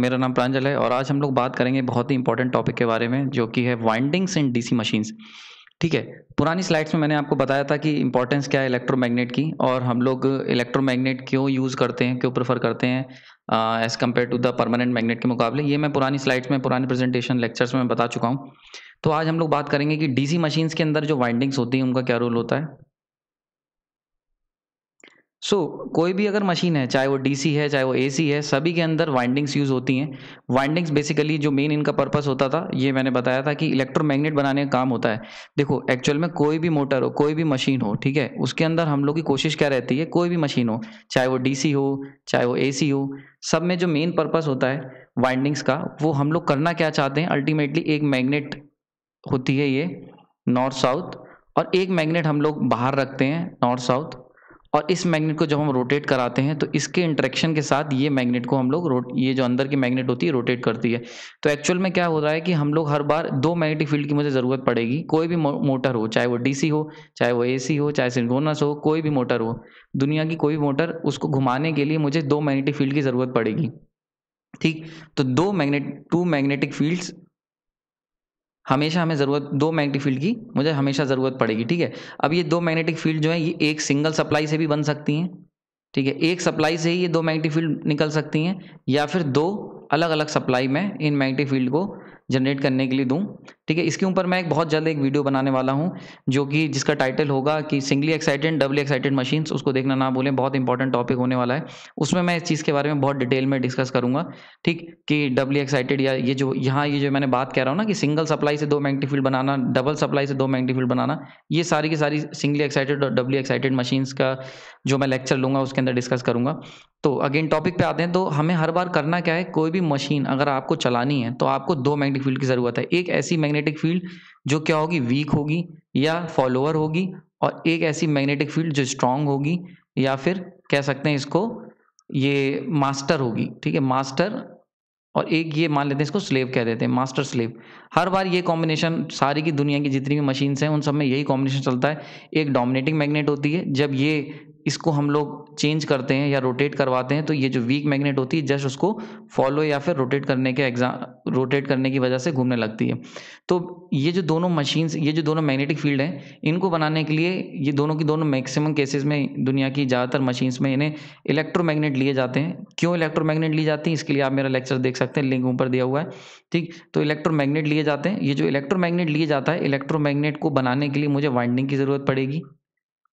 मेरा नाम प्रांजल है और आज हम लोग बात करेंगे बहुत ही इंपॉर्टेंट टॉपिक के बारे में जो कि है वाइंडिंग्स इन डीसी मशीन्स ठीक है पुरानी स्लाइड्स में मैंने आपको बताया था कि इंपॉर्टेंस क्या है इलेक्ट्रोमैग्नेट की और हम लोग इलेक्ट्रोमैग्नेट क्यों यूज़ करते हैं क्यों प्रेफर करते हैं as compare to the permanent magnet के मुकाबले ये मैं पुरानी स्लाइड्स में पुरानी प्रेजेंटेशन लेक्चर्स में बता चुका हूँ तो आज हम लोग बात करेंगे कि डीसी मशीन्स के अंदर जो वाइंडिंग्स होती हैं उनका क्या रोल होता है सो so, कोई भी अगर मशीन है चाहे वो डीसी है चाहे वो एसी है सभी के अंदर वाइंडिंग्स यूज़ होती हैं वाइंडिंग्स बेसिकली जो मेन इनका पर्पस होता था ये मैंने बताया था कि इलेक्ट्रोमैग्नेट बनाने का काम होता है देखो एक्चुअल में कोई भी मोटर हो कोई भी मशीन हो ठीक है उसके अंदर हम लोग की कोशिश क्या रहती है कोई भी मशीन हो चाहे वो डी हो चाहे वो ए हो सब में जो मेन पर्पस होता है वाइंडिंग्स का वो हम लोग करना क्या चाहते हैं अल्टीमेटली एक मैग्नेट होती है ये नॉर्थ साउथ और एक मैग्नेट हम लोग बाहर रखते हैं नॉर्थ साउथ और इस मैग्नेट को जब हम रोटेट कराते हैं तो इसके इंट्रैक्शन के साथ ये मैग्नेट को हम लोग ये जो अंदर की मैग्नेट होती है रोटेट करती है तो एक्चुअल में क्या हो रहा है कि हम लोग हर बार दो मैग्नेटिक फील्ड की मुझे ज़रूरत पड़ेगी कोई भी मोटर हो चाहे वो डीसी हो चाहे वो एसी हो चाहे सिंगोनस हो कोई भी मोटर हो दुनिया की कोई भी मोटर उसको घुमाने के लिए मुझे दो मैग्नेटिक फील्ड की ज़रूरत पड़ेगी ठीक तो दो मैग्नेट टू मैग्नेटिक फील्ड्स हमेशा हमें ज़रूरत दो मैग्नेटिक फील्ड की मुझे हमेशा ज़रूरत पड़ेगी ठीक है अब ये दो मैग्नेटिक फील्ड जो है ये एक सिंगल सप्लाई से भी बन सकती हैं ठीक है एक सप्लाई से ही ये दो मैग्नेटिक फील्ड निकल सकती हैं या फिर दो अलग अलग सप्लाई में इन मैग्नेटिक फील्ड को जनरेट करने के लिए दूँ ठीक है इसके ऊपर मैं एक बहुत जल्द एक वीडियो बनाने वाला हूँ जो कि जिसका टाइटल होगा कि singly excited doubly excited machine उसको देखना ना बोलें बहुत इंपॉर्टेंट टॉपिक होने वाला है उसमें मैं इस चीज़ के बारे में बहुत डिटेल में डिस्कस करूंगा ठीक कि डबली एक्साइटेड या ये जो यहाँ ये जो मैंने बात कह रहा हूँ ना कि सिंगल सप्लाई से दो मैग्नेटिक फील्ड बनाना डबल सप्लाई से दो मैग्नेटिक फील्ड बनाना ये सारी की सारी सिंगली एक्साइटेड और डबली एक्साइटेड मशीन्स का जो मैं लेक्चर लूंगा उसके अंदर डिस्कस करूँगा तो अगेन टॉपिक पे आते हैं तो हमें हर बार करना क्या है कोई भी मशीन अगर आपको चलानी है तो आपको दो मैग्नेटिक फील्ड की ज़रूरत है एक ऐसी मैग्नेटिक मैग्नेटिक फील्ड जो क्या होगी वीक होगी या फॉलोअर होगी और एक ऐसी मैग्नेटिक फील्ड जो स्ट्रांग होगी या फिर कह सकते हैं इसको ये मास्टर होगी ठीक है मास्टर और एक ये मान लेते हैं इसको स्लेव कह देते हैं मास्टर स्लेव हर बार ये कॉम्बिनेशन सारी की दुनिया की जितनी भी मशीन्स हैं उन सब में यही कॉम्बिनेशन चलता है एक डोमिनेटिंग मैग्नेट होती है जब ये इसको हम लोग चेंज करते हैं या रोटेट करवाते हैं तो ये जो वीक मैग्नेट होती है जस्ट उसको फॉलो या फिर रोटेट करने के एग्जाम रोटेट करने की वजह से घूमने लगती है तो ये जो दोनों मशीन्स ये जो दोनों मैग्नेटिक फील्ड हैं इनको बनाने के लिए ये दोनों की दोनों मैक्सिमम केसेस में दुनिया की ज़्यादातर मशीन्स में इन्हें इलेक्ट्रोमैग्नेट लिए जाते हैं क्यों इलेक्ट्रोमैग्नेट लिए जाती हैं इसके लिए आप मेरा लेक्चर देख सकते हैं लिंक ऊपर दिया हुआ है ठीक तो इलेक्ट्रोमैग्नेट लिए जाते हैं ये जो इलेक्ट्रोमैग्नेट लिए जाता है इलेक्ट्रोमैग्नेट को बनाने के लिए मुझे वाइंडिंग की ज़रूरत पड़ेगी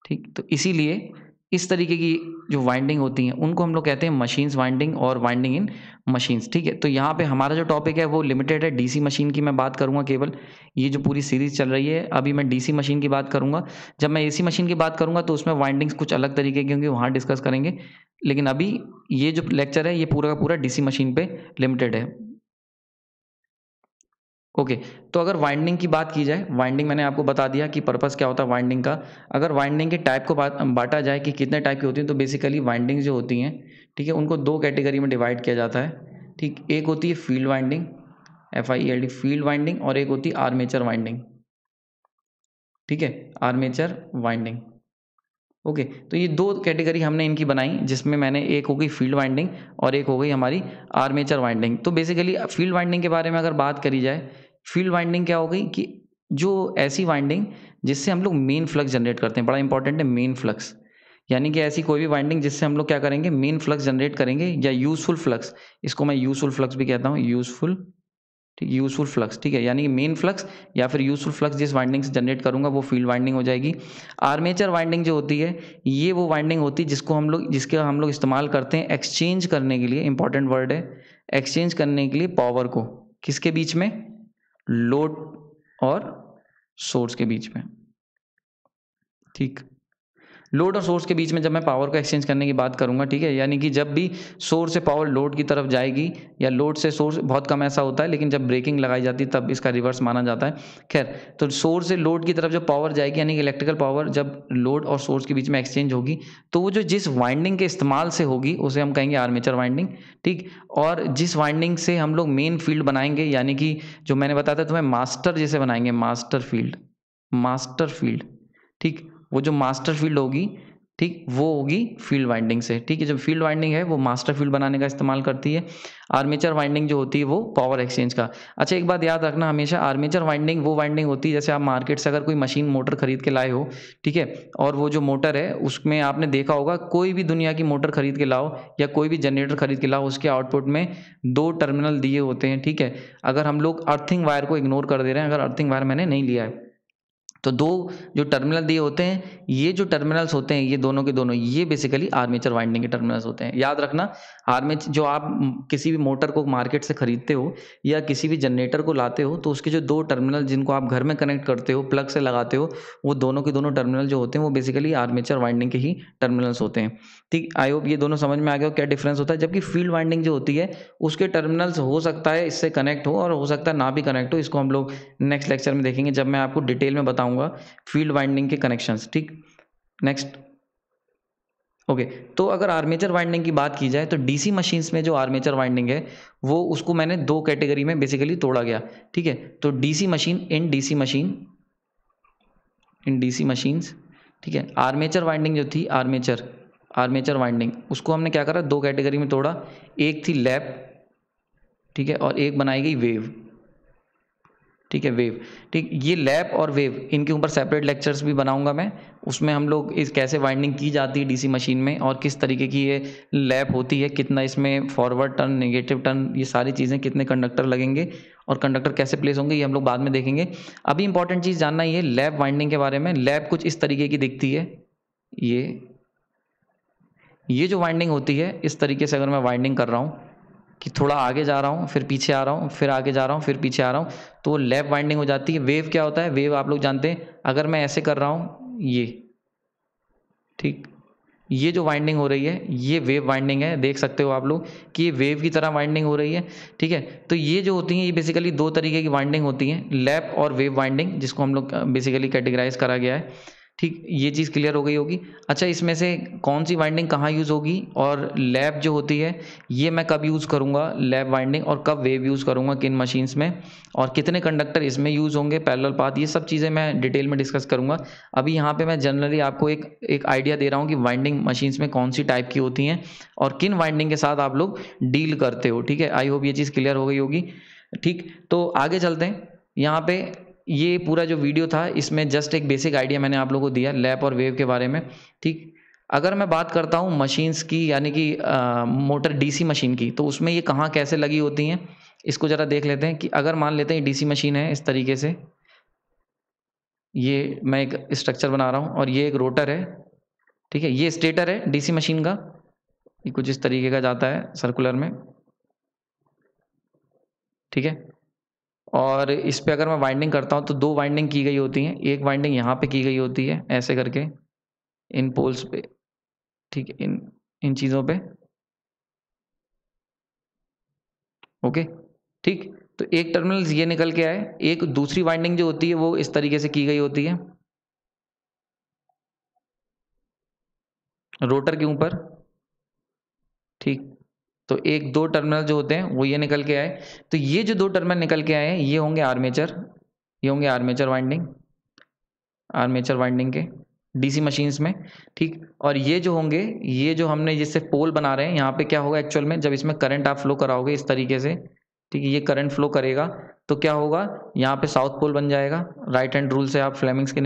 ठीक तो इसीलिए इस तरीके की जो वाइंडिंग होती हैं उनको हम लोग कहते हैं मशीन्स वाइंडिंग और वाइंडिंग इन मशीन्स ठीक है तो यहाँ पे हमारा जो टॉपिक है वो लिमिटेड है डीसी मशीन की मैं बात करूँगा केवल ये जो पूरी सीरीज चल रही है अभी मैं डीसी मशीन की बात करूँगा जब मैं एसी मशीन की बात करूँगा तो उसमें वाइंडिंग्स कुछ अलग तरीके की होंगी वहाँ डिस्कस करेंगे लेकिन अभी ये जो लेक्चर है ये पूरा का पूरा डी मशीन पर लिमिटेड है ओके तो अगर वाइंडिंग की बात की जाए वाइंडिंग मैंने आपको बता दिया कि पर्पस क्या होता है वाइंडिंग का अगर वाइंडिंग के टाइप को बांटा जाए कि कितने टाइप की होती हैं तो बेसिकली वाइंडिंग जो होती हैं ठीक है उनको दो कैटेगरी में डिवाइड किया जाता है ठीक एक होती है field winding F I L D field winding और एक होती है आर्मेचर वाइंडिंग ठीक है आर्मेचर वाइंडिंग ओके तो ये दो कैटेगरी हमने इनकी बनाई जिसमें मैंने एक हो गई फील्ड वाइंडिंग और एक हो गई हमारी आर्मेचर वाइंडिंग तो बेसिकली फील्ड वाइंडिंग के बारे में अगर बात करी जाए फील्ड वाइंडिंग क्या हो गई कि जो ऐसी वाइंडिंग जिससे हम लोग मेन फ्लक्स जनरेट करते हैं बड़ा इंपॉर्टेंट है मेन फ्लक्स यानी कि ऐसी कोई भी वाइंडिंग जिससे हम लोग क्या करेंगे मेन फ्लक्स जनरेट करेंगे या यूजफुल फ्लक्स इसको मैं यूजफुल फ्लक्स भी कहता हूँ यूजफुल ठीक यूजफुल फ्लक्स ठीक है यानी कि मेन फ्लक्स या फिर यूजफुल फ्लक्स जिस वाइंडिंग से जनरेट करूंगा वो फील्ड वाइंडिंग हो जाएगी आर्मेचर वाइंडिंग जो होती है ये वो वाइंडिंग होती है जिसको हम लोग जिसके हम लोग इस्तेमाल करते हैं एक्सचेंज करने के लिए इंपॉर्टेंट वर्ड है एक्सचेंज करने के लिए पावर को किसके बीच में लोड और सोर्स के बीच में ठीक लोड और सोर्स के बीच में जब मैं पावर को एक्सचेंज करने की बात करूंगा ठीक है यानी कि जब भी सोर्स से पावर लोड की तरफ जाएगी या लोड से सोर्स बहुत कम ऐसा होता है लेकिन जब ब्रेकिंग लगाई जाती है तब इसका रिवर्स माना जाता है खैर तो सोर्स से लोड की तरफ जब पावर जाएगी यानी कि इलेक्ट्रिकल पावर जब लोड और सोर्स के बीच में एक्सचेंज होगी तो वो जो जिस वाइंडिंग के इस्तेमाल से होगी उसे हम कहेंगे आर्मेचर वाइंडिंग ठीक और जिस वाइंडिंग से हम लोग मेन फील्ड बनाएंगे यानी कि जो मैंने बताया था तुम्हें मास्टर जैसे बनाएंगे मास्टर फील्ड मास्टर फील्ड ठीक वो जो मास्टर फील्ड होगी ठीक वो होगी फील्ड वाइंडिंग से ठीक है जब फील्ड वाइंडिंग है वो मास्टर फील्ड बनाने का इस्तेमाल करती है आर्मेचर वाइंडिंग जो होती है वो पावर एक्सचेंज का अच्छा एक बात याद रखना हमेशा आर्मेचर वाइंडिंग वो वाइंडिंग होती है जैसे आप मार्केट से अगर कोई मशीन मोटर खरीद के लाए हो ठीक है और वो जो मोटर है उसमें आपने देखा होगा कोई भी दुनिया की मोटर खरीद के लाओ या कोई भी जनरेटर खरीद के लाओ उसके आउटपुट में दो टर्मिनल दिए होते हैं ठीक है अगर हम लोग अर्थिंग वायर को इग्नोर कर दे रहे हैं अगर अर्थिंग वायर मैंने नहीं लिया है तो दो जो टर्मिनल दिए होते हैं ये जो टर्मिनल्स होते हैं ये दोनों के दोनों ये बेसिकली आर्मेचर वाइंडिंग के टर्मिनल्स होते हैं याद रखना आर्मेच जो आप किसी भी मोटर को मार्केट से खरीदते हो या किसी भी जनरेटर को लाते हो तो उसके जो दो टर्मिनल जिनको आप घर में कनेक्ट करते हो प्लग से लगाते हो वो दोनों के दोनों टर्मिनल जो होते हैं वो बेसिकली आर्मेचर वाइंडिंग के ही टर्मिनल्स होते हैं ठीक आई होप ये दोनों समझ में आ गया क्या डिफरेंस होता है जबकि फील्ड वाइंडिंग जो होती है उसके टर्मिनल्स हो सकता है इससे कनेक्ट हो और हो सकता है ना भी कनेक्ट हो इसको हम लोग नेक्स्ट लेक्चर में देखेंगे जब मैं आपको डिटेल में बताऊँगा बताऊंगा फील्ड वाइंडिंग के कनेक्शन ठीक नेक्स्ट ओके okay, तो अगर आर्मेचर वाइंडिंग की बात की जाए तो डीसी मशीन्स में जो आर्मेचर वाइंडिंग है वो उसको मैंने दो कैटेगरी में बेसिकली तोड़ा गया ठीक है तो DC machine in DC machine in DC machines ठीक है आर्मेचर वाइंडिंग जो थी आर्मेचर आर्मेचर वाइंडिंग उसको हमने क्या करा दो कैटेगरी में तोड़ा एक थी लैप ठीक है और एक बनाई गई वेव ठीक है वेव ठीक ये लैप और वेव इनके ऊपर सेपरेट लेक्चर्स भी बनाऊंगा मैं उसमें हम लोग इस कैसे वाइंडिंग की जाती है डीसी मशीन में और किस तरीके की ये लैप होती है कितना इसमें फॉरवर्ड टर्न नेगेटिव टर्न ये सारी चीज़ें कितने कंडक्टर लगेंगे और कंडक्टर कैसे प्लेस होंगे ये हम लोग बाद में देखेंगे अभी इंपॉर्टेंट चीज़ जानना ये लैब वाइंडिंग के बारे में लैब कुछ इस तरीके की दिखती है ये ये जो वाइंडिंग होती है इस तरीके से अगर मैं वाइंडिंग कर रहा हूँ कि थोड़ा आगे जा रहा हूँ फिर पीछे आ रहा हूँ फिर आगे जा रहा हूँ फिर पीछे आ रहा हूँ तो वो लेफ्ट वाइंडिंग हो जाती है वेव क्या होता है वेव आप लोग जानते हैं अगर मैं ऐसे कर रहा हूँ ये ठीक ये जो वाइंडिंग हो रही है ये वेव वाइंडिंग है देख सकते हो आप लोग कि ये वेव की तरह वाइंडिंग हो रही है ठीक है तो ये जो होती हैं ये बेसिकली दो तरीके की वाइंडिंग होती है लैप और वेव वाइंडिंग जिसको हम लोग बेसिकली कैटेगराइज करा गया है ठीक ये चीज़ क्लियर हो गई होगी अच्छा इसमें से कौन सी वाइंडिंग कहाँ यूज़ होगी और लैब जो होती है ये मैं कब यूज़ करूँगा लैब वाइंडिंग और कब वेव यूज़ करूँगा किन मशीन्स में और कितने कंडक्टर इसमें यूज़ होंगे पैरेलल पाथ ये सब चीज़ें मैं डिटेल में डिस्कस करूँगा अभी यहाँ पे मैं जनरली आपको एक एक आइडिया दे रहा हूँ कि वाइंडिंग मशीन्स में कौन सी टाइप की होती हैं और किन वाइंडिंग के साथ आप लोग डील करते हो ठीक है आई होप ये चीज़ क्लियर हो गई होगी ठीक तो आगे चलते हैं यहाँ पे ये पूरा जो वीडियो था इसमें जस्ट एक बेसिक आइडिया मैंने आप लोगों को दिया लैप और वेव के बारे में ठीक अगर मैं बात करता हूँ मशीन्स की यानी कि मोटर डीसी मशीन की तो उसमें ये कहाँ कैसे लगी होती हैं इसको ज़रा देख लेते हैं कि अगर मान लेते हैं डीसी मशीन है इस तरीके से ये मैं एक स्ट्रक्चर बना रहा हूँ और ये एक रोटर है ठीक है ये स्टेटर है डीसी मशीन का ये कुछ इस तरीके का जाता है सर्कुलर में ठीक है और इस पर अगर मैं वाइंडिंग करता हूँ तो दो वाइंडिंग की गई होती हैं एक वाइंडिंग यहाँ पे की गई होती है ऐसे करके इन पोल्स पे ठीक है इन इन चीज़ों पे ओके ठीक तो एक टर्मिनल ये निकल के आए एक दूसरी वाइंडिंग जो होती है वो इस तरीके से की गई होती है रोटर के ऊपर ठीक तो एक दो टर्मिनल जो होते हैं वो ये निकल के आए तो ये जो दो टर्मिनल निकल के आए हैं ये होंगे आर्मेचर ये होंगे आर्मेचर वाइंडिंग आर्मेचर वाइंडिंग के डीसी मशीन्स में ठीक और ये जो होंगे ये जो हमने जिससे पोल बना रहे हैं यहाँ पे क्या होगा एक्चुअल में जब इसमें करंट आप फ्लो कराओगे इस तरीके से ठीक है ये करंट फ्लो करेगा तो क्या होगा यहाँ पे साउथ पोल बन जाएगा राइट हैंड रूल से आप फ्लेमिंग्स के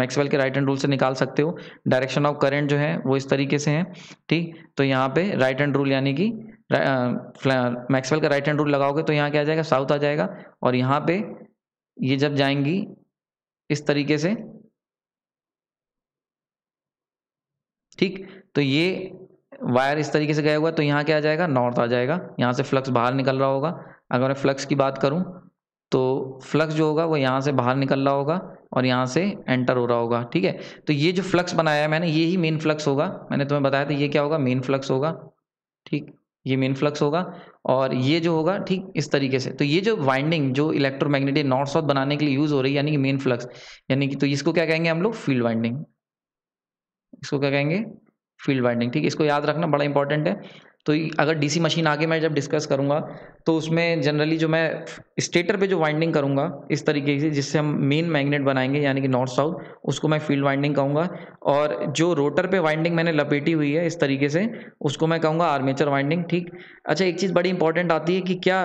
मैक्सवेल के राइट हैंड रूल से निकाल सकते हो डायरेक्शन ऑफ करंट जो है वो इस तरीके से है ठीक तो यहाँ पे राइट हैंड रूल यानी कि मैक्सवेल का राइट हैंड रूल लगाओगे तो यहाँ क्या आ जाएगा साउथ आ जाएगा और यहाँ पे ये जब जाएंगी इस तरीके से ठीक तो ये वायर इस तरीके से गया हुआ तो यहाँ क्या आ जाएगा नॉर्थ आ जाएगा यहाँ से फ्लक्स बाहर निकल रहा होगा अगर मैं फ्लक्स की बात करूँ तो फ्लक्स जो होगा वो यहाँ से बाहर निकल रहा होगा और यहाँ से एंटर हो रहा होगा ठीक है तो ये जो फ्लक्स बनाया है मैंने ये ही मेन फ्लक्स होगा मैंने तुम्हें बताया था ये क्या होगा मेन फ्लक्स होगा ठीक ये मेन फ्लक्स होगा और ये जो होगा ठीक इस तरीके से तो ये जो वाइंडिंग जो इलेक्ट्रोमैग्नेटिक नॉर्थ साउथ बनाने के लिए यूज़ हो रही है यानी कि मेन फ्लक्स यानी कि तो इसको क्या कहेंगे हम लोग फील्ड वाइंडिंग इसको क्या कहेंगे फील्ड वाइंडिंग ठीक इसको याद रखना बड़ा इंपॉर्टेंट है तो अगर डीसी मशीन आगे मैं जब डिस्कस करूंगा तो उसमें जनरली जो मैं स्टेटर पे जो वाइंडिंग करूँगा इस तरीके से जिससे हम मेन मैग्नेट बनाएंगे यानी कि नॉर्थ साउथ उसको मैं फील्ड वाइंडिंग कहूँगा और जो रोटर पे वाइंडिंग मैंने लपेटी हुई है इस तरीके से उसको मैं कहूँगा आर्मेचर वाइंडिंग ठीक अच्छा एक चीज़ बड़ी इंपॉर्टेंट आती है कि क्या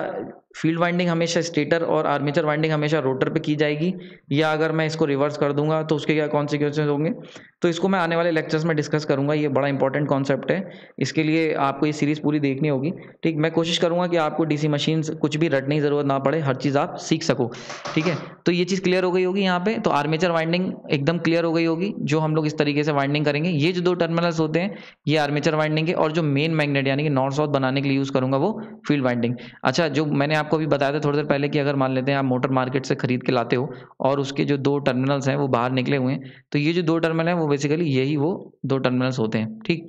फील्ड वाइंडिंग हमेशा स्टेटर और आर्मेचर वाइंडिंग हमेशा रोटर पे की जाएगी या अगर मैं इसको रिवर्स कर दूंगा तो उसके क्या कॉन्सिक्वेंसेज होंगे तो इसको मैं आने वाले लेक्चर्स में डिस्कस करूंगा ये बड़ा इंपॉर्टेंट कॉन्सेप्ट है इसके लिए आपको ये सीरीज़ पूरी देखनी होगी ठीक मैं कोशिश करूंगा कि आपको डी किसी मशीन कुछ भी रटने की ज़रूरत ना पड़े हर चीज़ आप सीख सको ठीक है तो ये चीज़ क्लियर हो गई होगी यहाँ पे तो आर्मेचर वाइंडिंग एकदम क्लियर हो गई होगी जो हम लोग इस तरीके से वाइंडिंग करेंगे ये जो दो टर्मिनल्स होते हैं ये आर्मेचर वाइंडिंग के और जो मेन मैग्नेट यानी कि नॉर्थ साउथ बनाने के लिए यूज़ करूंगा वो फील्ड वाइंडिंग अच्छा जो मैंने आपको अभी बताया था थोड़ी देर पहले कि अगर मान लेते हैं आप मोटर मार्केट से खरीद के लाते हो और उसके जो दो टर्मिनल्स हैं वो बाहर निकले हुए हैं तो ये जो दो टर्मिनल है वो बेसिकली यही वो दो टर्मिनल्स होते हैं ठीक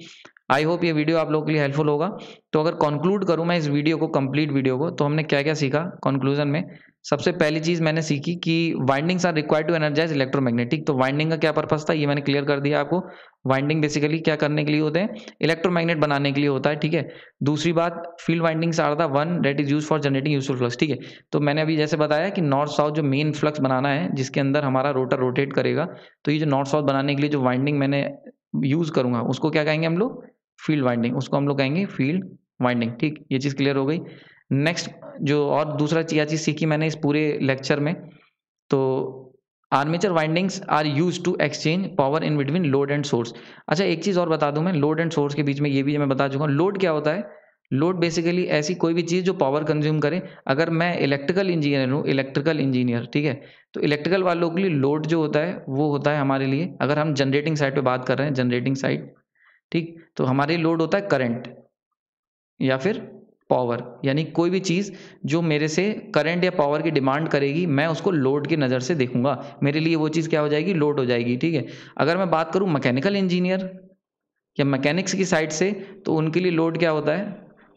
आई होप ये वीडियो आप लोगों के लिए हेल्पफुल होगा तो अगर कंक्लूड करूँ मैं इस वीडियो को कंप्लीट वीडियो को तो हमने क्या क्या सीखा कंक्लूजन में सबसे पहली चीज़ मैंने सीखी कि windings are required to energize electromagnetic तो वाइंडिंग का क्या पर्पज था ये मैंने क्लियर कर दिया आपको वाइंडिंग बेसिकली क्या करने के लिए होते हैं इलेक्ट्रोमैग्नेट बनाने के लिए होता है ठीक है दूसरी बात field windings are the one that is used for generating useful flux ठीक है तो मैंने अभी जैसे बताया कि नॉर्थ साउथ जो मेन फ्लक्स बनाना है जिसके अंदर हमारा रोटर रोटेट करेगा तो ये जो नॉर्थ साउथ बनाने के लिए जो वाइंडिंग मैंने यूज़ करूंगा उसको क्या कहेंगे हम लोग फील्ड वाइंडिंग उसको हम लोग कहेंगे फील्ड वाइंडिंग ठीक ये चीज़ क्लियर हो गई नेक्स्ट जो और दूसरा चीज चीज़ सीखी मैंने इस पूरे लेक्चर में तो armature windings are used to exchange power in between load and source अच्छा एक चीज़ और बता दूं मैं लोड एंड सोर्स के बीच में ये भी मैं बता चुका हूँ लोड क्या होता है लोड बेसिकली ऐसी कोई भी चीज़ जो पावर कंज्यूम करे अगर मैं इलेक्ट्रिकल इंजीनियर हूँ इलेक्ट्रिकल इंजीनियर ठीक है तो इलेक्ट्रिकल वालों के लिए लोड जो होता है वो होता है हमारे लिए अगर हम जनरेटिंग साइड पे बात कर रहे हैं जनरेटिंग साइड ठीक तो हमारे लोड होता है करंट या फिर पावर यानी कोई भी चीज़ जो मेरे से करंट या पावर की डिमांड करेगी मैं उसको लोड की नज़र से देखूंगा मेरे लिए वो चीज़ क्या हो जाएगी लोड हो जाएगी ठीक है अगर मैं बात करूँ मैकेनिकल इंजीनियर या मैकेनिक्स की साइड से तो उनके लिए लोड क्या होता है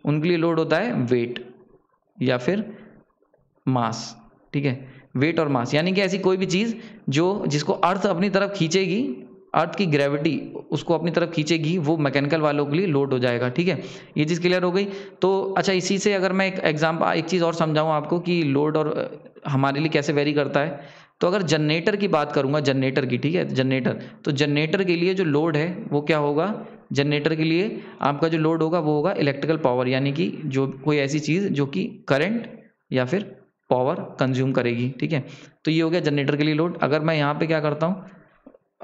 उनके लिए लोड होता है वेट या फिर मास ठीक है वेट और मास यानी कि ऐसी कोई भी चीज़ जो जिसको अर्थ अपनी तरफ खींचेगी अर्थ की ग्रेविटी उसको अपनी तरफ खींचेगी वो मैकेनिकल वालों के लिए लोड हो जाएगा ठीक है ये चीज़ क्लियर हो गई तो अच्छा इसी से अगर मैं एक एग्जाम्पल एक चीज़ और समझाऊँ आपको कि लोड और हमारे लिए कैसे वेरी करता है तो अगर जनरेटर की बात करूँगा जनरेटर की ठीक है जनरेटर तो जनरेटर के लिए जो लोड है वो क्या होगा जनरेटर के लिए आपका जो लोड होगा वो होगा इलेक्ट्रिकल पावर यानी कि जो कोई ऐसी चीज़ जो कि करंट या फिर पावर कंज्यूम करेगी ठीक है तो ये हो गया जनरेटर के लिए लोड अगर मैं यहाँ पे क्या करता हूँ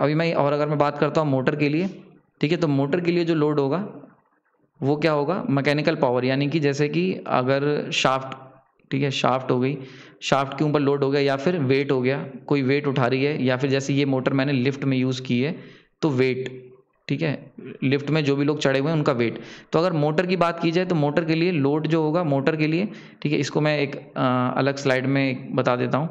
अभी मैं और अगर मैं बात करता हूँ मोटर के लिए ठीक है तो मोटर के लिए जो लोड होगा वो क्या होगा मैकेनिकल पावर यानी कि जैसे कि अगर शाफ्ट ठीक है शाफ्ट हो गई शाफ्ट के ऊपर लोड हो गया या फिर वेट हो गया कोई वेट उठा रही है या फिर जैसे ये मोटर मैंने लिफ्ट में यूज़ की है तो वेट ठीक है लिफ्ट में जो भी लोग चढ़े हुए हैं उनका वेट तो अगर मोटर की बात की जाए तो मोटर के लिए लोड जो होगा मोटर के लिए ठीक है इसको मैं एक आ, अलग स्लाइड में बता देता हूँ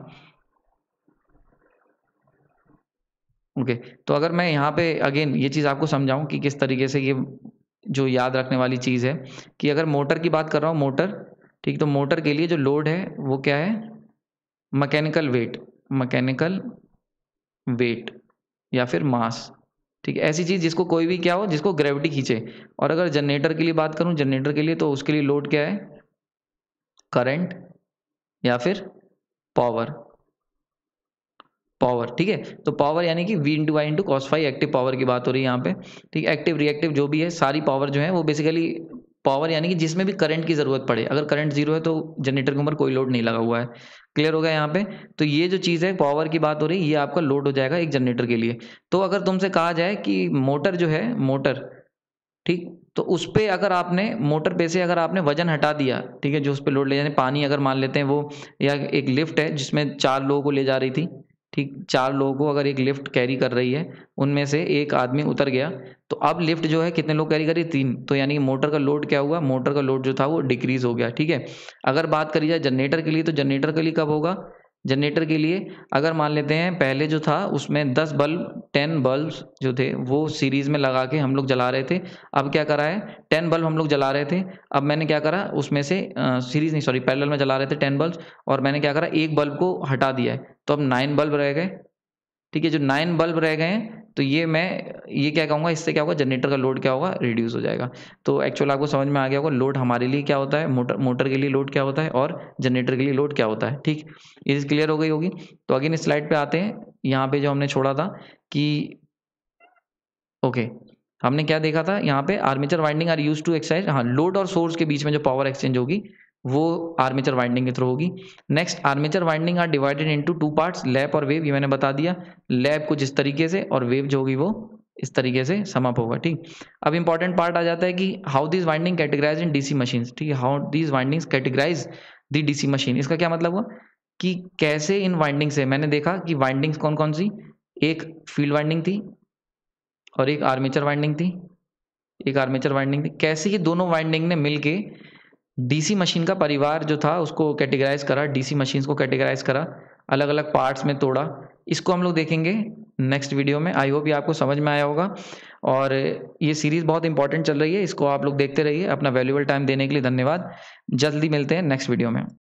ओके okay. तो अगर मैं यहाँ पे अगेन ये चीज़ आपको समझाऊँ कि किस तरीके से ये जो याद रखने वाली चीज़ है कि अगर मोटर की बात कर रहा हूँ मोटर ठीक तो मोटर के लिए जो लोड है वो क्या है मैकेनिकल वेट मैकेनिकल वेट या फिर मास ठीक ऐसी चीज़ जिसको कोई भी क्या हो जिसको ग्रेविटी खींचे और अगर जनरेटर के लिए बात करूँ जनरेटर के लिए तो उसके लिए लोड क्या है करंट या फिर पावर पावर ठीक है तो पावर यानी कि V into Y into cos five active power की बात हो रही है यहाँ पे ठीक है एक्टिव रिएक्टिव जो भी है सारी पावर जो है वो बेसिकली पावर यानी कि जिसमें भी करंट की ज़रूरत पड़े अगर करंट जीरो है तो जनरेटर के ऊपर कोई लोड नहीं लगा हुआ है क्लियर हो गया यहाँ पे तो ये जो चीज़ है पावर की बात हो रही है ये आपका लोड हो जाएगा एक जनरेटर के लिए तो अगर तुमसे कहा जाए कि मोटर जो है मोटर ठीक तो उस पर अगर आपने मोटर पे से अगर आपने वजन हटा दिया ठीक है जो उस पर लोड ले जाने पानी अगर मान लेते हैं वो या एक लिफ्ट है जिसमें चार लोगों को ले जा रही थी ठीक चार लोगों को अगर एक लिफ्ट कैरी कर रही है उनमें से एक आदमी उतर गया तो अब लिफ्ट जो है कितने लोग कैरी करी तीन तो यानी मोटर का लोड क्या हुआ मोटर का लोड जो था वो डिक्रीज़ हो गया ठीक है अगर बात करी जाए जनरेटर के लिए तो जनरेटर के लिए कब होगा जनरेटर के लिए अगर मान लेते हैं पहले जो था उसमें दस बल्ब टेन बल्ब जो थे वो सीरीज़ में लगा के हम लोग जला रहे थे अब क्या करा है टेन बल्ब हम लोग जला रहे थे अब मैंने क्या करा उसमें से सीरीज़ नहीं सॉरी पैरेलल में जला रहे थे टेन बल्ब और मैंने क्या करा एक बल्ब को हटा दिया है तो अब नाइन बल्ब रह गए ठीक है जो नाइन बल्ब रह गए हैं तो ये मैं ये क्या कहूँगा इससे क्या होगा जनरेटर का लोड क्या होगा रिड्यूस हो जाएगा तो एक्चुअल आपको समझ में आ गया होगा लोड हमारे लिए क्या होता है मोटर मोटर के लिए लोड क्या होता है और जनरेटर के लिए लोड क्या होता है ठीक इस क्लियर हो गई होगी तो अगेन इस स्लाइड पे आते हैं यहाँ पर जो हमने छोड़ा था कि ओके हमने क्या देखा था यहाँ पे armature winding are used to exercise हाँ लोड और सोर्स के बीच में जो पावर एक्सचेंज होगी वो आर्मेचर वाइंडिंग के थ्रू होगी next armature winding are divided into two parts lap और वेव ये मैंने बता दिया लैप कुछ इस तरीके से और वेव जो होगी वो इस तरीके से समाप्त होगा ठीक अब इंपॉर्टेंट पार्ट आ जाता है कि how this winding categorize in DC machine ठीक है how this winding categorize the DC machine इसका क्या मतलब हुआ कि कैसे इन वाइंडिंग से मैंने देखा कि वाइंडिंग्स कौन कौन सी एक फील्ड वाइंडिंग थी और एक आर्मेचर वाइंडिंग थी एक आर्मेचर वाइंडिंग थी कैसे ये दोनों वाइंडिंग ने मिलके डीसी मशीन का परिवार जो था उसको कैटेगराइज करा डीसी मशीन को कैटेगराइज करा अलग अलग पार्ट्स में तोड़ा इसको हम लोग देखेंगे नेक्स्ट वीडियो में आई होप ये आपको समझ में आया होगा और ये सीरीज़ बहुत इंपॉर्टेंट चल रही है इसको आप लोग देखते रहिए अपना वैल्यूबल टाइम देने के लिए धन्यवाद जल्दी मिलते हैं नेक्स्ट वीडियो में